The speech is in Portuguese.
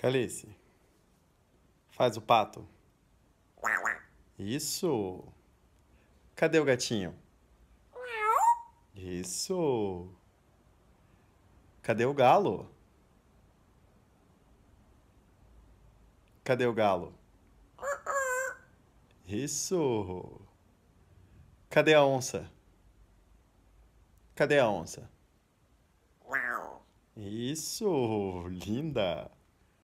Calice, faz o pato. Isso. Cadê o gatinho? Isso. Cadê o galo? Cadê o galo? Isso. Cadê a onça? Cadê a onça? Isso, linda.